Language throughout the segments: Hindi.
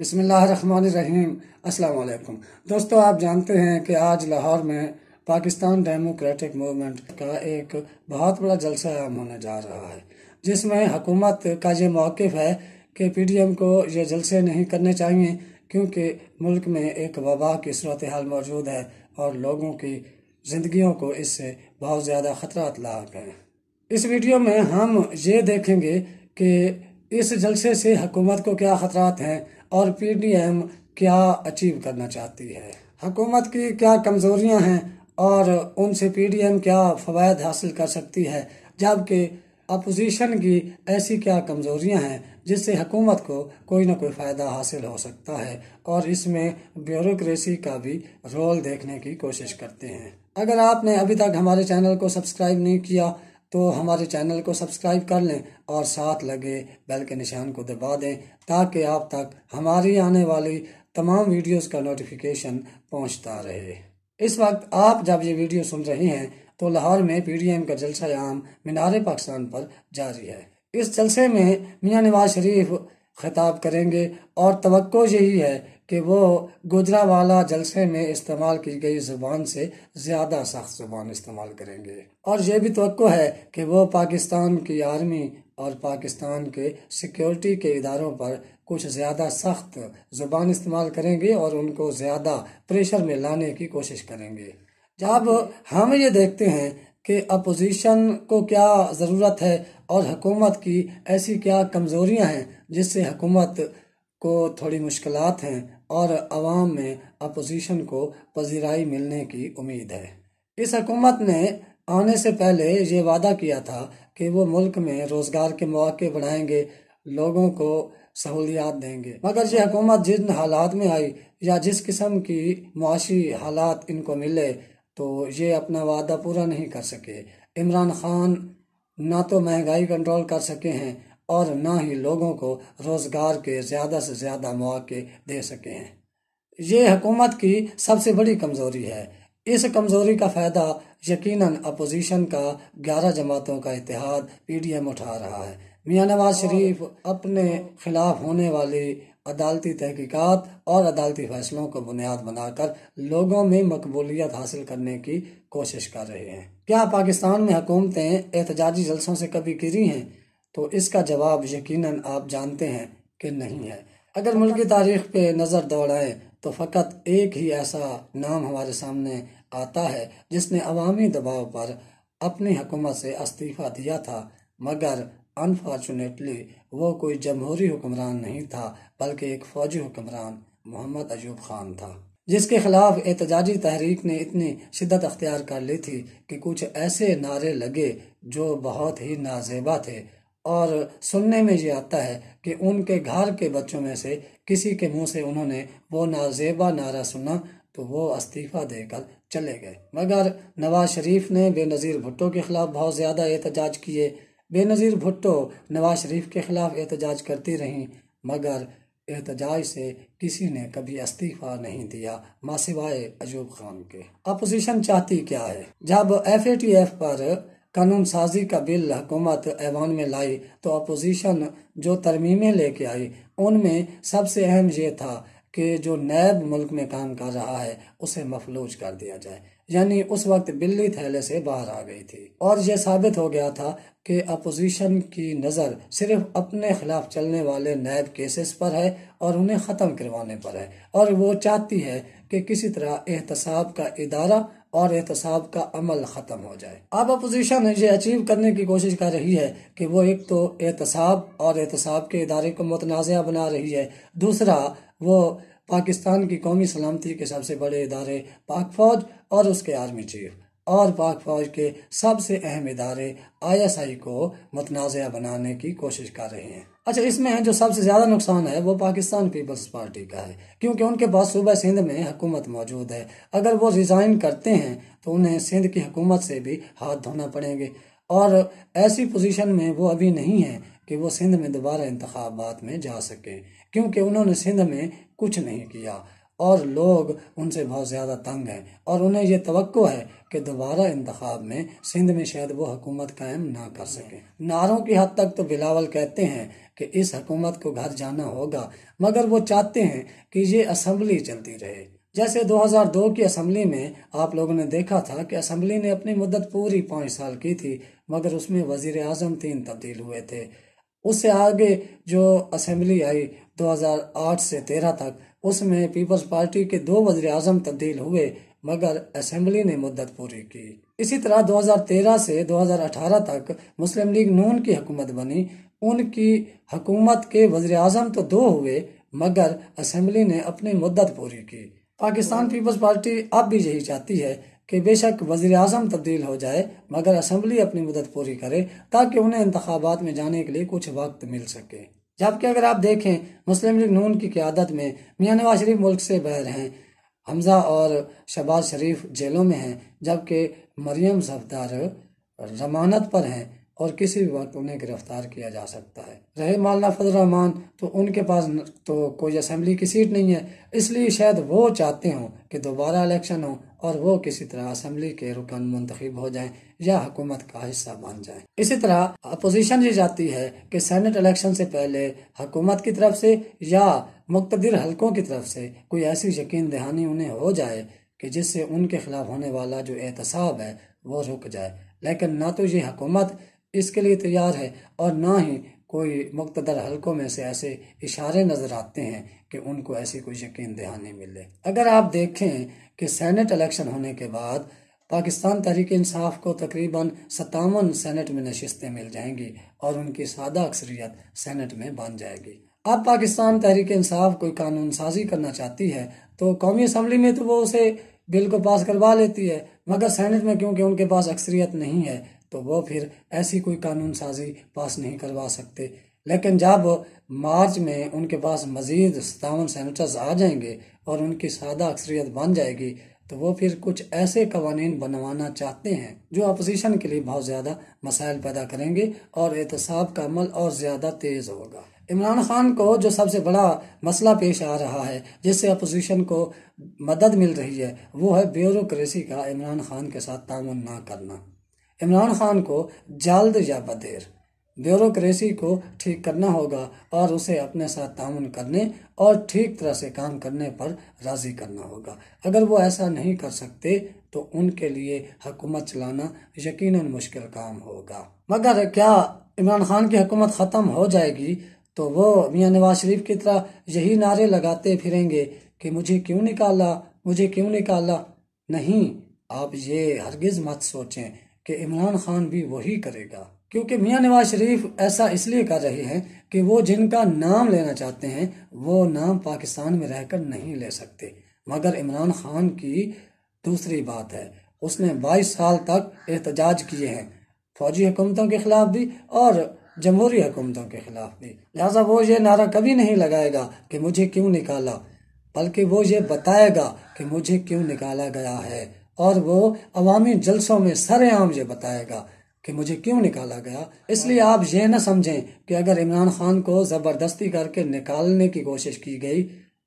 बिसमीम् अल्लाम दोस्तों आप जानते हैं कि आज लाहौर में पाकिस्तान डेमोक्रेटिक मूवमेंट का एक बहुत बड़ा जलसा आम होने जा रहा है जिसमें हुकूमत का ये मौक़ है कि पी डी एम को ये जलसे नहीं करने चाहिए क्योंकि मुल्क में एक वबा की सूरत हाल मौजूद है और लोगों की ज़िंदगी को इससे बहुत ज़्यादा ख़तरा लाक है इस वीडियो में हम ये देखेंगे कि इस जलसे से हुकूमत को क्या ख़तरात हैं और पी डी एम क्या अचीव करना चाहती है हकूमत की क्या कमज़ोरियां हैं और उनसे पी डी एम क्या फ़वाद हासिल कर सकती है जबकि अपोजिशन की ऐसी क्या कमज़ोरियां हैं जिससे हकूमत को कोई ना कोई फ़ायदा हासिल हो सकता है और इसमें ब्यूरोसी का भी रोल देखने की कोशिश करते हैं अगर आपने अभी तक हमारे चैनल को सब्सक्राइब नहीं किया तो हमारे चैनल को सब्सक्राइब कर लें और साथ लगे बेल के निशान को दबा दें ताकि आप तक हमारी आने वाली तमाम वीडियोस का नोटिफिकेशन पहुंचता रहे इस वक्त आप जब ये वीडियो सुन रहे हैं तो लाहौर में पीडीएम का जलसा आम मीनार पाकिस्तान पर जारी है इस जलसे में मियाँ नवाज शरीफ खिताब करेंगे और तो यही है कि वो गुजरावाला जलसे में इस्तेमाल की गई ज़ुबान से ज़्यादा सख्त ज़ुबान इस्तेमाल करेंगे और ये भी तो है कि वो पाकिस्तान की आर्मी और पाकिस्तान के सिक्योरिटी के इदारों पर कुछ ज़्यादा सख्त ज़ुबान इस्तेमाल करेंगे और उनको ज़्यादा प्रेशर में लाने की कोशिश करेंगे जब हम ये देखते हैं कि अपोजिशन को क्या ज़रूरत है और हुकूमत की ऐसी क्या कमज़ोरियां हैं जिससे हुकूमत को थोड़ी मुश्किलात हैं और आवाम में अपोजिशन को पजीराई मिलने की उम्मीद है इस हकूमत ने आने से पहले ये वादा किया था कि वो मुल्क में रोज़गार के मौके बढ़ाएंगे लोगों को सहूलियात देंगे मगर ये हकूमत जिन हालात में आई या जिस किस्म की मुआशी हालात इनको मिले तो ये अपना वादा पूरा नहीं कर सके इमरान खान ना तो महंगाई कंट्रोल कर सके हैं और ना ही लोगों को रोज़गार के ज़्यादा से ज़्यादा मौके दे सके हैं ये हुकूमत की सबसे बड़ी कमज़ोरी है इस कमज़ोरी का फ़ायदा यकीनन अपोजिशन का ग्यारह जमातों का इतिहाद पीडीएम उठा रहा है मियाँ नवाज शरीफ अपने खिलाफ होने वाली अदालती तहकीकात और अदालती फैसलों को बुनियाद बनाकर लोगों में मकबूलियत हासिल करने की कोशिश कर रहे हैं क्या पाकिस्तान में हुकूमतें एहतजाजी जलसों से कभी गिरी हैं तो इसका जवाब यकीनन आप जानते हैं कि नहीं है हम्म। अगर मुल्की तारीख पे नज़र दौड़ाएं तो फ़कत एक ही ऐसा नाम हमारे सामने आता है जिसने अवामी दबाव पर अपनी हुकूमत से इस्तीफ़ा दिया था मगर अनफॉर्चुनेटली वो कोई जमहूरी हुक्मरान नहीं था बल्कि एक फ़ौजी हुक्मरान मोहम्मद अयूब खान था जिसके खिलाफ एहतजाजी तहरीक ने इतनी शिदत अख्तियार कर ली थी कि कुछ ऐसे नारे लगे जो बहुत ही नाजेबा थे और सुनने में ये आता है कि उनके घर के बच्चों में से किसी के मुंह से उन्होंने वो नाजेबा नारा सुना तो वो इस्तीफ़ा देकर चले गए मगर नवाज शरीफ ने बेनज़ीर भुट्टो के ख़िलाफ़ बहुत ज़्यादा एहतजाज किए बेनज़ीर भुट्टो नवाज शरीफ के ख़िलाफ़ एहतजाज करती रहीं मगर एहतजाज से किसी ने कभी इस्तीफ़ा नहीं दिया मासिवाए अजूब खान के अपोजिशन चाहती क्या है जब एफ ए टी एफ पर कानून साजी का बिल हुकूमत ऐवान में लाई तो अपोजिशन जो तरमीमें लेके आई उनमें सबसे अहम ये था कि जो नैब मुल्क में काम कर रहा है उसे मफलूज कर दिया जाए यानी उस वक्त बिल्ली थैले से बाहर आ गई थी और यह साबित हो गया था कि अपोजिशन की नज़र सिर्फ अपने खिलाफ चलने वाले नैब केसेस पर है और उन्हें ख़त्म करवाने पर है और वो चाहती है कि किसी तरह एहतसाब का इदारा और एहतसाब का अमल ख़त्म हो जाए अब अपोजिशन ये अचीव करने की कोशिश कर रही है कि वो एक तो एहतसाब और एहतसाब के इदारे को मतनाज़ बना रही है दूसरा वो पाकिस्तान की कौमी सलामती के सबसे बड़े इदारे पाक फौज और उसके आर्मी चीफ और पाक फौज के सबसे अहम इदारे आईएसआई को मतनाज़ बनाने की कोशिश कर रहे हैं अच्छा इसमें जो सबसे ज़्यादा नुकसान है वो पाकिस्तान पीपल्स पार्टी का है क्योंकि उनके पास सूबह सिंध में हुकूमत मौजूद है अगर वो रिज़ाइन करते हैं तो उन्हें सिंध की हुकूमत से भी हाथ धोना पड़ेंगे और ऐसी पोजीशन में वो अभी नहीं है कि वो सिंध में दोबारा इंतबात में जा सके क्योंकि उन्होंने सिंध में कुछ नहीं किया और लोग उनसे बहुत ज़्यादा तंग हैं और उन्हें ये तो है कि दोबारा इंतखब में सिंध में शायद वो हकूमत कायम ना कर सके नारों की हद तक तो बिलावल कहते हैं कि इस हकूमत को घर जाना होगा मगर वो चाहते हैं कि ये असम्बली चलती रहे जैसे 2002 की असम्बली में आप लोगों ने देखा था कि असम्बली ने अपनी मुद्दत पूरी पाँच साल की थी मगर उसमें वजीर अजम तीन तब्दील हुए थे उससे आगे जो असम्बली आई 2008 से 13 तक उसमें पीपल्स पार्टी के दो वजर आजम तब्दील हुए मगर असम्बली ने मुद्दत पूरी की इसी तरह 2013 से 2018 तक मुस्लिम लीग नून की हुकूमत बनी उनकी हुकूमत के वजर अजम तो दो हुए मगर असम्बली ने अपनी मुद्दत पूरी की पाकिस्तान पीपल्स पार्टी अब भी यही चाहती है कि बेशक वजी अजम तब्दील हो जाए मगर असम्बली अपनी मदद पूरी करे ताकि उन्हें इंतबात में जाने के लिए कुछ वक्त मिल सके जबकि अगर आप देखें मुस्लिम लीग नून की क्यादत में मियाँ नवाज शरीफ मुल्क से बहर हैं हमजा और शहबाज शरीफ जेलों में हैं जबकि मरियम सफदार जमानत पर हैं और किसी भी वक्त उन्हें गिरफ्तार किया जा सकता है रहे मौलाना रहमान तो उनके पास तो कोई असम्बली की सीट नहीं है इसलिए शायद वो चाहते हों कि दोबारा इलेक्शन हो और वो किसी तरह असम्बली के रुकन मंतखब हो जाएं या हुकूमत का हिस्सा बन जाएं। इसी तरह अपोजिशन ये चाहती है कि सेनेट इलेक्शन से पहले हुकूमत की तरफ से या मुख्तर हल्कों की तरफ से कोई ऐसी यकीन दहानी उन्हें हो जाए कि जिससे उनके खिलाफ होने वाला जो एहतसाब है वो रुक जाए लेकिन ना तो ये हुकूमत इसके लिए तैयार है और ना ही कोई मुक्तदर हलकों में से ऐसे इशारे नज़र आते हैं कि उनको ऐसी कोई यकीन दहानी मिले अगर आप देखें कि सैनेट इलेक्शन होने के बाद पाकिस्तान तहरीक इंसाफ को तकरीबन सतावन सैनेट में नशस्तें मिल जाएंगी और उनकी सादा अक्सरियत सैनेट में बन जाएगी अब पाकिस्तान तहरीक इंसाफ कोई कानून साजी करना चाहती है तो कौमी असम्बली में तो वो उसे बिल को पास करवा लेती है मगर सैनेट में क्योंकि उनके पास अक्सरियत नहीं है तो वो फिर ऐसी कोई कानून साजी पास नहीं करवा सकते लेकिन जब मार्च में उनके पास मज़ीद सतावन सेनेटर्स आ जाएंगे और उनकी सादा अक्सरियत बन जाएगी तो वो फिर कुछ ऐसे कवानीन बनवाना चाहते हैं जो अपोजिशन के लिए बहुत ज़्यादा मसाइल पैदा करेंगे और एहतसाब का अमल और ज़्यादा तेज़ होगा इमरान खान को जो सबसे बड़ा मसला पेश आ रहा है जिससे अपोजिशन को मदद मिल रही है वो है ब्यूरोसी का इमरान खान के साथ तामन ना करना इमरान खान को जल्द या बदेर ब्यूरोक्रेसी को ठीक करना होगा और उसे अपने साथ तान करने और ठीक तरह से काम करने पर राज़ी करना होगा अगर वो ऐसा नहीं कर सकते तो उनके लिए हुकूमत चलाना यकीनन मुश्किल काम होगा मगर क्या इमरान खान की हुकूमत ख़त्म हो जाएगी तो वो मियाँ नवाज शरीफ की तरह यही नारे लगाते फिरेंगे कि मुझे क्यों निकाला मुझे क्यों निकाला नहीं आप ये हरगिज़ मत सोचें कि इमरान खान भी वही करेगा क्योंकि मियाँ नवाज शरीफ ऐसा इसलिए कर रहे हैं कि वो जिनका नाम लेना चाहते हैं वो नाम पाकिस्तान में रहकर नहीं ले सकते मगर इमरान खान की दूसरी बात है उसने 22 साल तक एहतजाज किए हैं फौजी हुकूमतों के ख़िलाफ़ भी और जमहूरी हुकूमतों के ख़िलाफ़ भी लिहाजा वो ये नारा कभी नहीं लगाएगा कि मुझे क्यों निकाला बल्कि वो ये बताएगा कि मुझे क्यों निकाला गया है और वो अवामी जलसों में सरेआम ये बताएगा कि मुझे क्यों निकाला गया इसलिए आप ये ना समझें कि अगर इमरान खान को ज़बरदस्ती करके निकालने की कोशिश की गई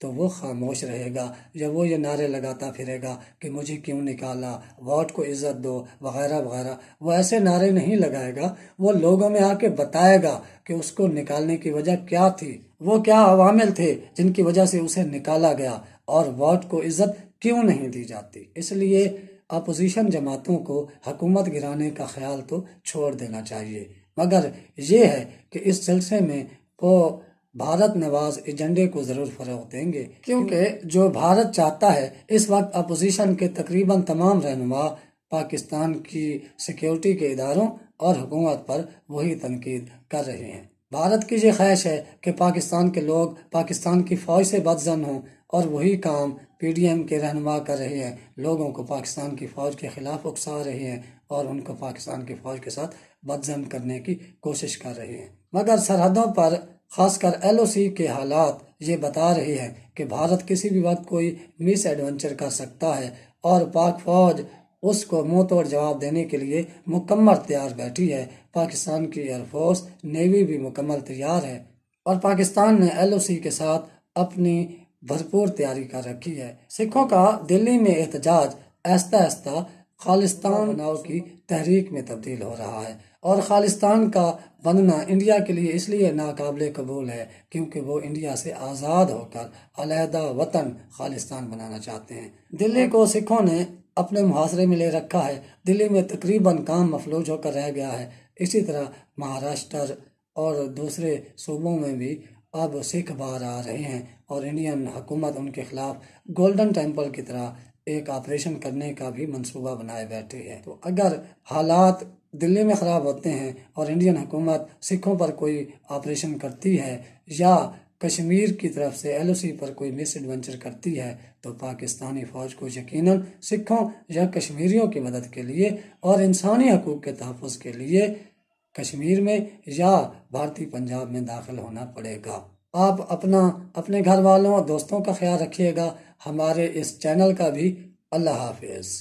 तो वो खामोश रहेगा या वो ये नारे लगाता फिरेगा कि मुझे क्यों निकाला वोट को इज़्ज़त दो वगैरह वगैरह वो ऐसे नारे नहीं लगाएगा वो लोगों में आके बताएगा कि उसको निकालने की वजह क्या थी वो क्या अवामिल थे जिनकी वजह से उसे निकाला गया और वोट को इज़्ज़त क्यों नहीं दी जाती इसलिए अपोजिशन जमातों को हकूमत गिराने का ख्याल तो छोड़ देना चाहिए मगर ये है कि इस सिलसिले में वो भारत नवाज एजेंडे को ज़रूर फरोग देंगे क्योंकि जो भारत चाहता है इस वक्त अपोजिशन के तकरीबन तमाम रहनुमा पाकिस्तान की सिक्योरिटी के इदारों और हुकूमत पर वही तनकीद कर रहे हैं भारत की ये ख्वाहिश है कि पाकिस्तान के लोग पाकिस्तान की फ़ौज से बदजन हों और वही काम पीडीएम के रहनमा कर रहे हैं लोगों को पाकिस्तान की फ़ौज के ख़िलाफ़ उकसा रहे हैं और उनको पाकिस्तान की फ़ौज के साथ बदजम करने की कोशिश कर रहे हैं मगर सरहदों पर खासकर एलओसी के हालात ये बता रहे हैं कि भारत किसी भी वक्त कोई मिस एडवेंचर कर सकता है और पाक फौज उसको मुँह तोड़ जवाब देने के लिए मुकम्मल तैयार बैठी है पाकिस्तान की एयरफोर्स नेवी भी मुकम्मल तैयार है और पाकिस्तान ने एलओसी के साथ अपनी भरपूर तैयारी कर रखी है सिखों का दिल्ली में एहतजाज आहिस्ता आहिस्ता खालिस्तान नाव की तहरीक में तब्दील हो रहा है और खालिस्तान का बनना इंडिया के लिए इसलिए नाकबिल कबूल है क्योंकि वो इंडिया से आज़ाद होकर अलहदा वतन खालिस्तान बनाना चाहते हैं दिल्ली को सिखों ने अपने मुहासरे में ले रखा है दिल्ली में तकरीबन काम मफलूज होकर रह गया है इसी तरह महाराष्ट्र और दूसरे सूबों में भी अब सिख बाहर आ रहे हैं और इंडियन हुकूमत उनके ख़िलाफ़ गोल्डन टेम्पल की तरह एक ऑपरेशन करने का भी मंसूबा बनाए बैठे है तो अगर हालात दिल्ली में ख़राब होते हैं और इंडियन हुकूमत सिखों पर कोई ऑपरेशन करती है या कश्मीर की तरफ से एलओसी पर कोई मिस एडवेंचर करती है तो पाकिस्तानी फ़ौज को यकीनन सिखों या कश्मीरियों की मदद के लिए और इंसानी हकूक़ के तहफ़ के लिए कश्मीर में या भारतीय पंजाब में दाखिल होना पड़ेगा आप अपना अपने घर वालों और दोस्तों का ख्याल रखिएगा हमारे इस चैनल का भी अल्लाह हाफिज़